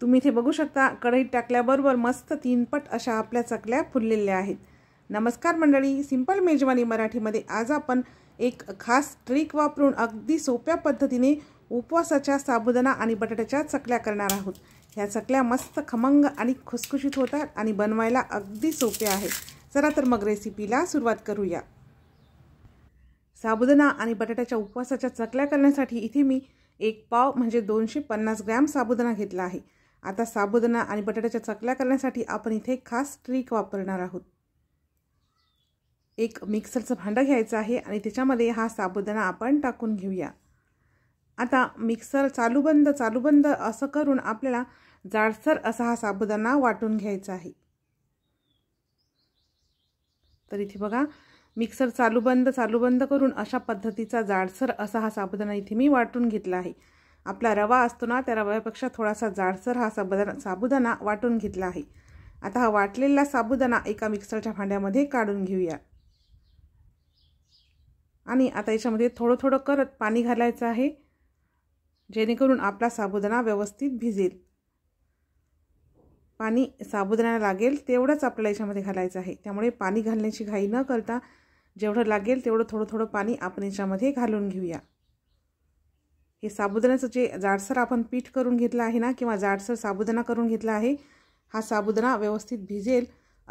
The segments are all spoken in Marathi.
तुम्ही इथे बघू शकता कढईत टाकल्याबरोबर मस्त तीनपट अशा आपल्या चकल्या फुललेल्या आहेत नमस्कार मंडळी सिंपल मेजवानी मराठीमध्ये आज आपण एक खास ट्रिक वापरून अगदी सोप्या पद्धतीने उपवासाच्या साबुदाना आणि बटाट्याच्या चकल्या करणार आहोत ह्या चकल्या मस्त खमंग आणि खुसखुशीत होतात आणि बनवायला अगदी सोप्या आहेत चला तर मग रेसिपीला सुरुवात करूया साबुदाना आणि बटाट्याच्या उपवासाच्या चकल्या करण्यासाठी इथे मी एक पाव म्हणजे दोनशे पन्नास ग्रॅम साबुदाणा घेतला आहे आता साबुदाणा आणि बटाट्याच्या चकल्या करण्यासाठी आपण इथे खास ट्रिक वापरणार आहोत एक मिक्सरचं भांडं घ्यायचं आहे आणि त्याच्यामध्ये हा साबुदाणा आपण टाकून घेऊया आता मिक्सर चालू बंद चालू बंद असं करून आपल्याला जाडसर असा हा साबुदाणा वाटून घ्यायचा आहे तर इथे बघा मिक्सर चालू बंद चालू बंद करून अशा पद्धतीचा जाडसर असा हा साबुदाणा इथे मी वाटून घेतला आहे आपला रवा असतो ना त्या रव्यापेक्षा थोडासा जाडसर हा साबुदाणा साबुदाना वाटून घेतला आहे आता हा वाटलेला साबुदाणा एका मिक्सरच्या भांड्यामध्ये काढून घेऊया आणि आता याच्यामध्ये थोडं थोडं करत पाणी घालायचं आहे जेणेकरून आपला साबुदाणा व्यवस्थित भिजेल पाणी साबुदाणा लागेल तेवढंच आपल्याला याच्यामध्ये घालायचं आहे त्यामुळे पाणी घालण्याची घाई न करता जेवढं लागेल तेवढं थोडं थोडं पाणी आपण याच्यामध्ये घालून घेऊया हे साबुदाण्याचं जे जाडसर आपण पीठ करून घेतलं आहे ना किंवा जाडसर साबुदाणा करून घेतला आहे हा साबुदाणा व्यवस्थित भिजेल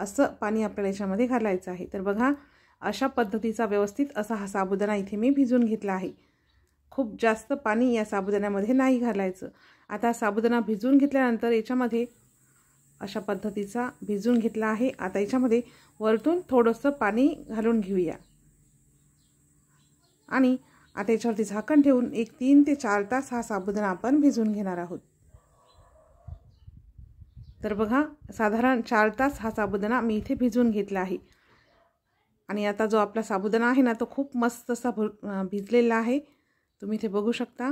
असं पाणी आपल्याला याच्यामध्ये घालायचं आहे तर बघा अशा पद्धतीचा व्यवस्थित असा हा साबुदाणा इथे मी भिजून घेतला आहे खूप जास्त पाणी या साबुदाण्यामध्ये नाही घालायचं आता साबुदाणा भिजून घेतल्यानंतर याच्यामध्ये अशा पद्धतीचा भिजून घेतला आहे आता याच्यामध्ये वरतून थोडंसं पाणी घालून घेऊया आणि आता याच्यावरती झाकण ठेवून एक तीन ते चार तास हा साबुदाणा आपण भिजून घेणार आहोत तर बघा साधारण चार तास हा साबुदाणा मी इथे भिजवून घेतला आहे आणि आता जो आपला साबुदाणा आहे ना तो खूप मस्त असा भिजलेला आहे तुम्ही इथे बघू शकता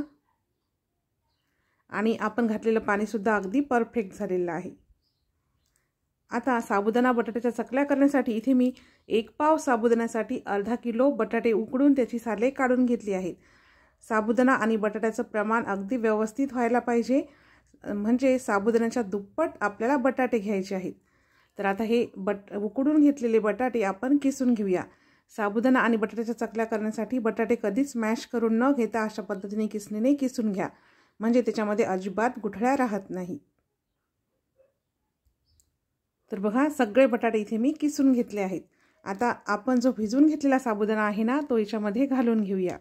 आणि आपण घातलेलं पाणीसुद्धा अगदी परफेक्ट झालेलं आहे आता साबुदाणा बटाट्याच्या चकल्या करण्यासाठी इथे मी एक पाव साबुदाण्यासाठी अर्धा किलो बटाटे उकडून त्याची साले काढून घेतली आहेत साबुदाणा आणि बटाट्याचं प्रमाण अगदी व्यवस्थित व्हायला पाहिजे म्हणजे साबुदाण्याच्या दुप्पट आपल्याला बटाटे घ्यायचे आहेत तर आता हे बट उकडून घेतलेले बटाटे आपण किसून घेऊया साबुदाणा आणि बटाट्याच्या चकल्या करण्यासाठी बटाटे कधीच मॅश करून न घेता अशा पद्धतीने किसणीने किसून घ्या म्हणजे त्याच्यामध्ये अजिबात गुठळ्या राहत नाही तर बघा सगळे बटाटे इथे मी किसून घेतले आहेत आता आपण जो भिजून घेतलेला साबुदाणा आहे ना तो याच्यामध्ये घालून घेऊया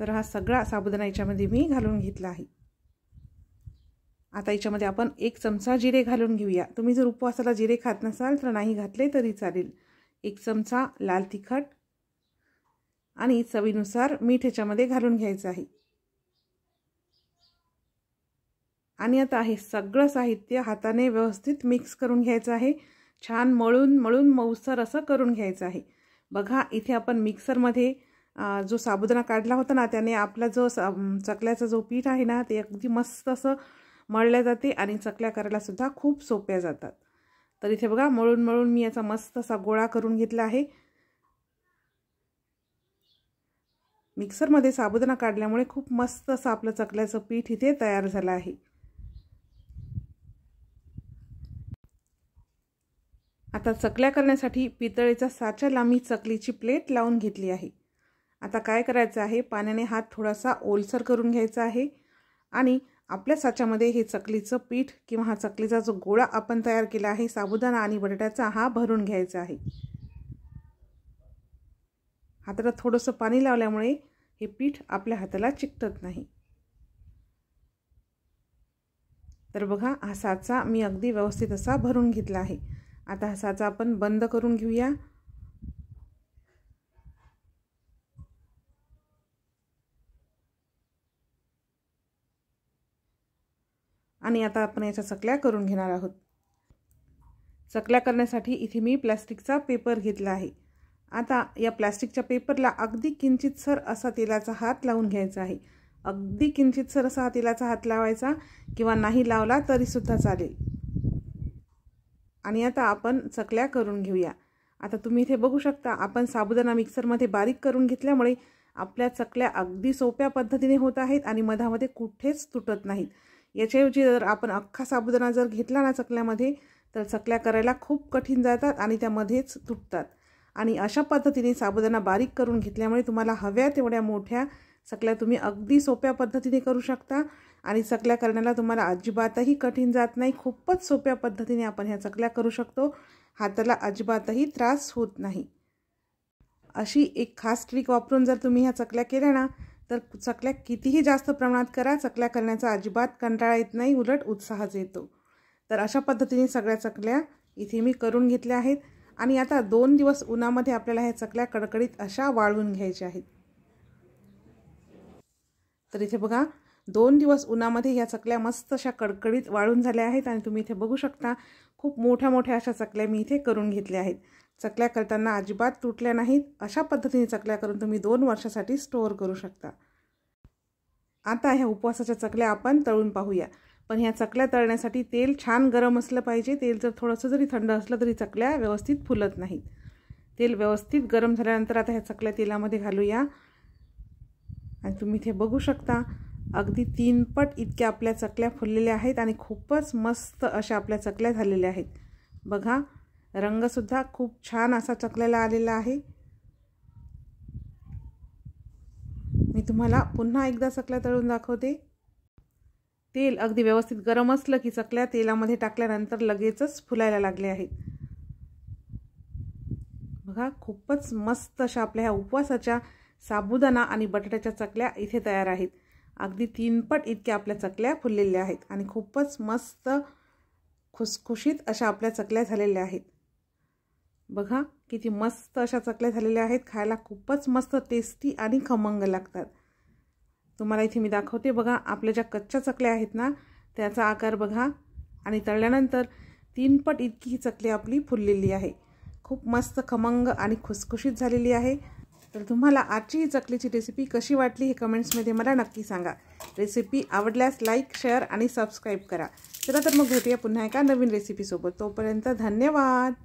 तर हा सगळा साबुदाणा याच्यामध्ये मी घालून घेतला आहे आता याच्यामध्ये आपण एक चमचा जिरे घालून घेऊया तुम्ही जर उपवासाला जिरे खात नसाल तर नाही घातले तरी चालेल एक चमचा लाल तिखट आणि चवीनुसार मीठ ह्याच्यामध्ये घालून घ्यायचं आहे आणि आता हे सगळं साहित्य हाताने व्यवस्थित मिक्स करून घ्यायचं आहे छान मळून मळून मऊसर असं करून घ्यायचं आहे बघा इथे आपण मिक्सरमध्ये जो साबुदाणा काढला होता ना त्याने आपला जो चकल्याचा जो पीठ आहे ना ते अगदी मस्त असं मळल्या जाते आणि चकल्या करायलासुद्धा खूप सोप्या जातात तर इथे बघा मळून मळून मी याचा मस्त असा गोळा करून घेतला आहे मिक्सरमध्ये साबुदाणा काढल्यामुळे खूप मस्त असं आपलं चकल्याचं पीठ इथे तयार झालं आहे आता चकल्या करण्यासाठी पितळेचा साच्याला लांबी चकलीची प्लेट लावून घेतली आहे आता काय करायचं आहे पाण्याने हात थोडासा ओलसर करून घ्यायचा आहे आणि आपल्या साच्यामध्ये हे चकलीचं पीठ किंवा हा चकलीचा जो गोळा आपण तयार केला आहे साबुदाणा आणि बटाट्याचा हा भरून घ्यायचा आहे हाताला थोडंसं पाणी लावल्यामुळे हे पीठ आपल्या हाताला चिकटत नाही तर बघा हा साचा मी अगदी व्यवस्थित असा भरून घेतला आहे आता हा साचा आपण बंद करून घेऊया आणि आता आपण याच्या चकल्या करून घेणार आहोत चकल्या करण्यासाठी इथे मी प्लॅस्टिकचा पेपर घेतला आहे आता या प्लास्टिकच्या पेपरला अगदी किंचितसर असा तेलाचा हात लावून घ्यायचा आहे अगदी किंचितसर असा तेलाचा हात लावायचा किंवा नाही लावला तरीसुद्धा चालेल आणि आता आपण चकल्या करून घेऊया आता तुम्ही इथे बघू शकता आपण साबुदाणा मिक्सरमध्ये बारीक करून घेतल्यामुळे आपल्या चकल्या अगदी सोप्या पद्धतीने होत आहेत आणि मधामध्ये कुठेच तुटत नाहीत याच्याऐवजी जर आपण अख्खा साबुदाणा जर घेतला ना चकल्यामध्ये तर चकल्या करायला खूप कठीण जातात आणि त्यामध्येच तुटतात आणि अशा पद्धतीने साबुदाणा बारीक करून घेतल्यामुळे तुम्हाला हव्या तेवढ्या मोठ्या सकल्या तुम्ही अगदी सोप्या पद्धतीने करू शकता आणि चकल्या करण्याला तुम्हाला अजिबातही कठीण जात नाही खूपच सोप्या पद्धतीने आपण ह्या चकल्या करू शकतो हाताला अजिबातही त्रास होत नाही अशी एक खास ट्रिक वापरून जर तुम्ही ह्या चकल्या केल्या ना तर चकल्या कितीही जास्त प्रमाणात करा चकल्या करण्याचा अजिबात कंटाळा येत नाही उलट उत्साहच येतो तर अशा पद्धतीने सगळ्या चकल्या इथे मी करून घेतल्या आहेत आणि आता दोन दिवस उन्हामध्ये आपल्याला ह्या चकल्या कडकडीत अशा वाळवून घ्यायच्या आहेत तर इथे बघा दोन दिवस उन्हामध्ये ह्या चकल्या मस्त अशा कडकडीत वाळून झाल्या आहेत आणि तुम्ही इथे बघू शकता खूप मोठ्या मोठ्या अशा चकल्या मी इथे करून घेतल्या आहेत चकल्या करताना अजिबात तुटल्या नाहीत अशा पद्धतीने चकल्या करून तुम्ही दोन वर्षासाठी स्टोअर करू शकता आता ह्या उपवासाच्या चकल्या आपण तळून पाहूया पण ह्या चकल्या तळण्यासाठी तेल छान गरम असलं पाहिजे तेल जर थोडंसं जरी थंड असलं तरी चकल्या व्यवस्थित फुलत नाहीत तेल व्यवस्थित गरम झाल्यानंतर आता ह्या चकल्या तेलामध्ये घालूया आणि तुम्ही इथे बघू शकता अगदी तीनपट इतक्या आपल्या चकल्या फुललेल्या आहेत आणि खूपच मस्त अशा आपल्या चकल्या झालेल्या आहेत बघा रंगसुद्धा खूप छान असा चकल्याला आलेला आहे मी तुम्हाला पुन्हा एकदा चकल्या तळून दाखवते तेल अगदी व्यवस्थित गरम असलं की चकल्या तेलामध्ये टाकल्यानंतर लगेचच फुलायला लागले आहेत बघा खूपच मस्त अशा आपल्या ह्या उपवासाच्या साबुदाणा आणि बटाट्याच्या चकल्या इथे तयार आहेत अगदी तीनपट इतक्या आपल्या चकल्या फुललेल्या आहेत आणि खूपच मस्त खुसखुशीत अशा आपल्या चकल्या झालेल्या आहेत बघा किती मस्त अशा चकल्या झालेल्या आहेत खायला खूपच मस्त टेस्टी आणि खमंग लागतात तुम्हाला इथे मी दाखवते बघा आपल्या ज्या कच्च्या चकल्या आहेत ना त्याचा आकार बघा आणि तळल्यानंतर तीनपट इतकी ही चकली आपली फुललेली आहे खूप मस्त खमंग आणि खुसखुशीत झालेली आहे तर तुम्हाला आजची ही चकलीची रेसिपी कशी वाटली हे कमेंट्समध्ये मला नक्की सांगा रेसिपी आवडल्यास लाईक शेअर आणि सबस्क्राईब करा चला तर मग भेटूया पुन्हा एका नवीन रेसिपीसोबत तोपर्यंत धन्यवाद